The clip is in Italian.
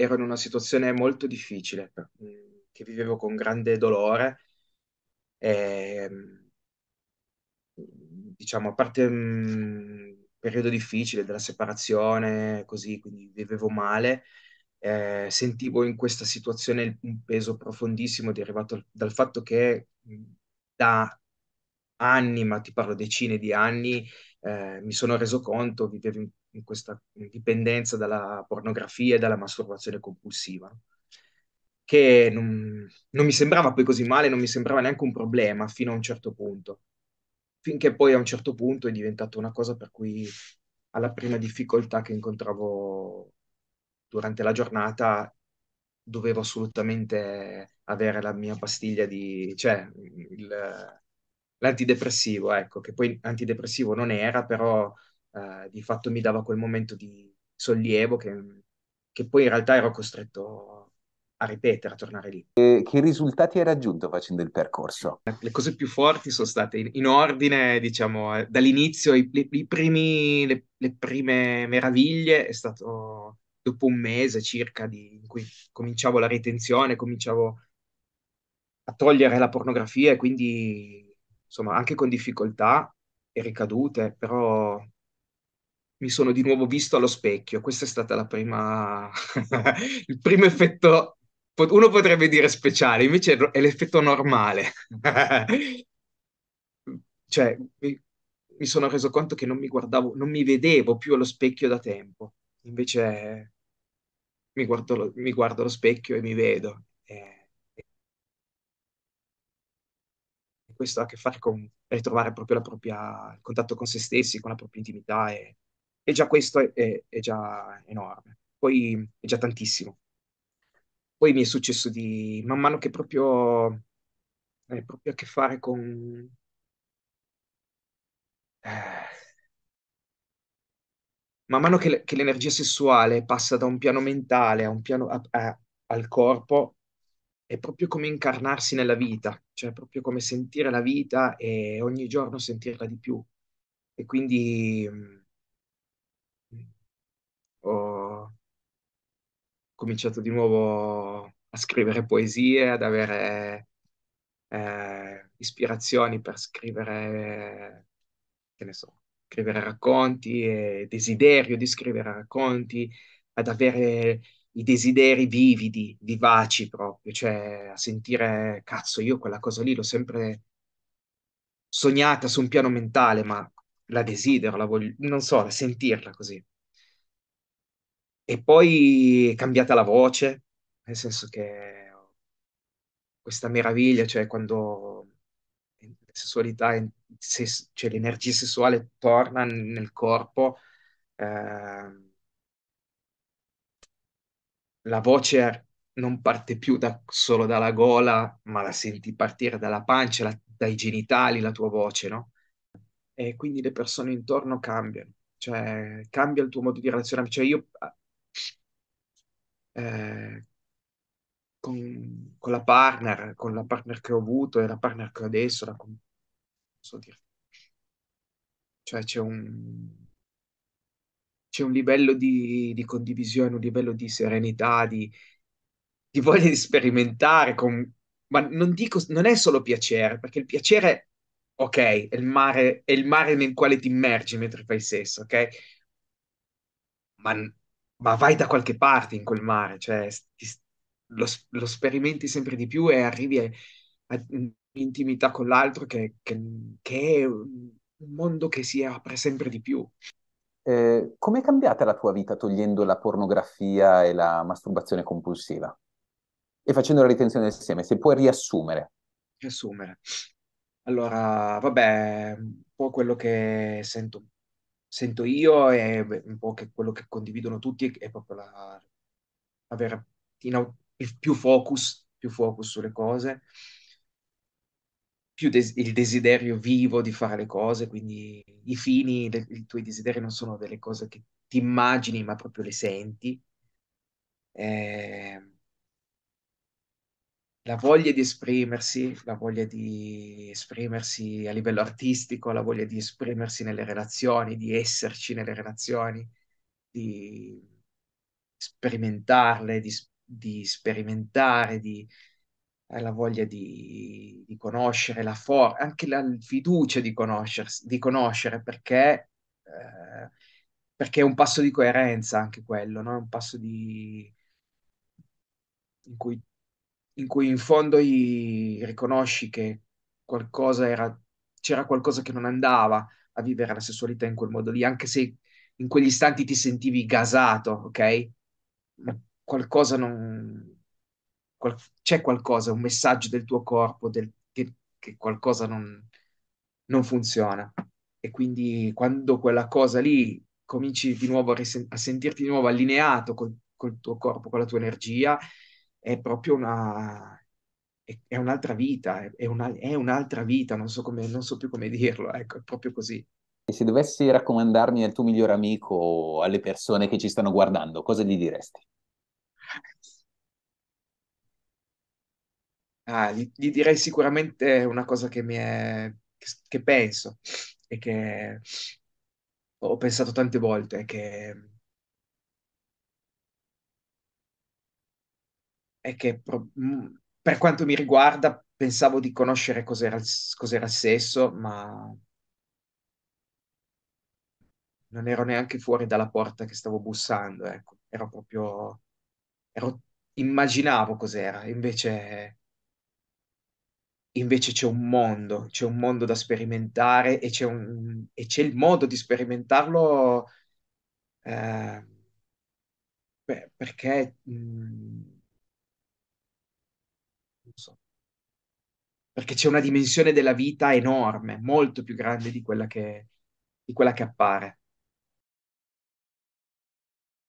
ero in una situazione molto difficile, mm, che vivevo con grande dolore. E, ehm, diciamo, a parte mm, un periodo difficile della separazione, così, quindi vivevo male, eh, sentivo in questa situazione un peso profondissimo derivato dal fatto che mm, da anni, ma ti parlo decine di anni, eh, mi sono reso conto, vivevo in, in questa dipendenza dalla pornografia e dalla masturbazione compulsiva, che non, non mi sembrava poi così male, non mi sembrava neanche un problema fino a un certo punto, finché poi a un certo punto è diventata una cosa per cui alla prima difficoltà che incontravo durante la giornata dovevo assolutamente avere la mia pastiglia di, cioè, il, l'antidepressivo, ecco, che poi antidepressivo non era, però eh, di fatto mi dava quel momento di sollievo che, che, poi in realtà ero costretto a ripetere, a tornare lì. che risultati hai raggiunto facendo il percorso? Le cose più forti sono state in, in ordine, diciamo, eh, dall'inizio, i, i primi, le, le prime meraviglie è stato dopo un mese circa di, in cui cominciavo la ritenzione, cominciavo a togliere la pornografia e quindi insomma, anche con difficoltà e ricadute, però mi sono di nuovo visto allo specchio. Questo è stato prima... il primo effetto, uno potrebbe dire speciale, invece è l'effetto normale. cioè, mi, mi, sono reso conto che non mi guardavo, non mi vedevo più allo specchio da tempo. Invece mi guardo, mi guardo allo specchio e mi vedo. E eh, questo ha a che fare con ritrovare proprio propria, il contatto con se stessi, con la propria intimità e, e già questo è, è, è, già enorme, poi è già tantissimo. Poi mi è successo di, man mano che proprio, è proprio a che fare con... Eh, man mano che, l'energia sessuale passa da un piano mentale a un piano, a, a, al corpo, è proprio come incarnarsi nella vita, cioè proprio come sentire la vita e ogni giorno sentirla di più. E quindi mm, ho cominciato di nuovo a scrivere poesie, ad avere eh, ispirazioni per scrivere, che ne so, scrivere racconti, e desiderio di scrivere racconti, ad avere i desideri vividi, vivaci proprio, cioè a sentire, cazzo, io quella cosa lì l'ho sempre sognata su un piano mentale, ma la desidero, la voglio, non so, la sentirla così. E poi è cambiata la voce, nel senso che questa meraviglia, cioè quando la sessualità, cioè l'energia sessuale torna nel corpo, eh, la voce non parte più da, solo dalla gola, ma la senti partire dalla pancia, la, dai genitali, la tua voce, no? E quindi le persone intorno cambiano, cioè cambia il tuo modo di relazionare. Cioè io ah, eh, con, con, la partner, con la partner che ho avuto e la partner che ho adesso, la, non so dire, cioè c'è un, c'è un livello di, di condivisione, un livello di serenità, di, di voglia di sperimentare, con... ma non dico, non è solo piacere, perché il piacere, ok, è il mare, è il mare nel quale ti immergi mentre fai sesso, ok? Ma, ma vai da qualche parte in quel mare, cioè ti, lo, lo, sperimenti sempre di più e arrivi a, a intimità con l'altro che, che, che è un mondo che si apre sempre di più. Eh, Come è cambiata la tua vita togliendo la pornografia e la masturbazione compulsiva? E facendo la ritenzione del seme, se puoi riassumere. Riassumere. Allora, vabbè, un po' quello che sento, sento io e un po' che quello che condividono tutti è proprio la, avere in, più, focus, più focus sulle cose più des- il desiderio vivo di fare le cose, quindi i fini, le- i tuoi desideri non sono delle cose che ti immagini, ma proprio le senti. Eh, la voglia di esprimersi, la voglia di esprimersi a livello artistico, la voglia di esprimersi nelle relazioni, di esserci nelle relazioni, di sperimentarle, di, di sperimentare, di hai eh, la voglia di, di conoscere, la forza, anche la fiducia di, conoscersi, di conoscere, perché, eh, perché, è un passo di coerenza anche quello, no? è un passo di... in cui, in, cui in fondo i, riconosci che qualcosa era, c'era qualcosa che non andava a vivere la sessualità in quel modo lì, anche se in quegli istanti ti sentivi gasato, ok? Ma qualcosa non qual- c'è qualcosa, un messaggio del tuo corpo del, che, che, qualcosa non, non, funziona. E quindi quando quella cosa lì cominci di nuovo a, risen- a sentirti di nuovo allineato col, col tuo corpo, con la tua energia, è proprio una, è un'altra vita, è, una, è un'altra vita, non so, come, non so, più come dirlo, ecco, è proprio così. E se dovessi raccomandarmi al tuo migliore amico o alle persone che ci stanno guardando, cosa gli diresti? Ah, gli, gli, direi sicuramente una cosa che mi è, che, che penso e che ho pensato tante volte, che è che mm, per quanto mi riguarda pensavo di conoscere cos'era, il, cos'era il sesso, ma non ero neanche fuori dalla porta che stavo bussando, ecco. Ero proprio... Ero, immaginavo cos'era, invece invece c'è un mondo, c'è un mondo da sperimentare e c'è, un, e c'è il modo di sperimentarlo eh, beh, perché mh, mhmm, so, perché c'è una dimensione della vita enorme, molto più grande di quella che, di quella che appare.